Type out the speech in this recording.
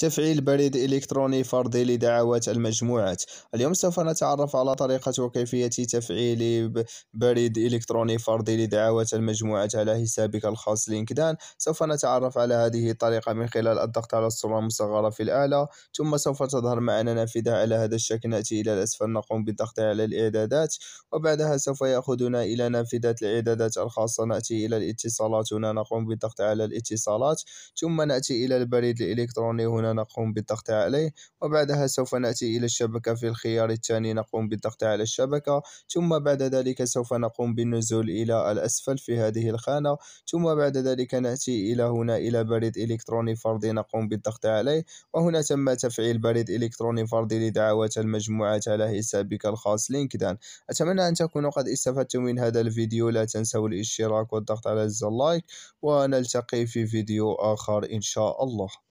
تفعيل بريد إلكتروني فردي لدعوات المجموعات اليوم سوف نتعرف على طريقة وكيفية تفعيل بريد إلكتروني فردي لدعوات المجموعات على حسابك الخاص لينكدان سوف نتعرف على هذه الطريقة من خلال الضغط على الصورة المصغرة في الأعلى ثم سوف تظهر معنا نافذة على هذا الشكل نأتي إلى الأسفل نقوم بالضغط على الإعدادات وبعدها سوف يأخذنا إلى نافذة الإعدادات الخاصة نأتي إلى الاتصالات هنا نقوم بالضغط على الاتصالات ثم نأتي إلى البريد الإلكتروني هنا نقوم بالضغط عليه وبعدها سوف نأتي إلى الشبكة في الخيار الثاني نقوم بالضغط على الشبكة ثم بعد ذلك سوف نقوم بالنزول إلى الأسفل في هذه الخانة ثم بعد ذلك نأتي إلى هنا إلى بريد إلكتروني فردي نقوم بالضغط عليه وهنا تم تفعيل بريد إلكتروني فردي لدعوات المجموعات على حسابك الخاص لينكدان أتمنى أن تكونوا قد استفدتم من هذا الفيديو لا تنسوا الاشتراك والضغط على زر اللايك ونلتقي في فيديو آخر إن شاء الله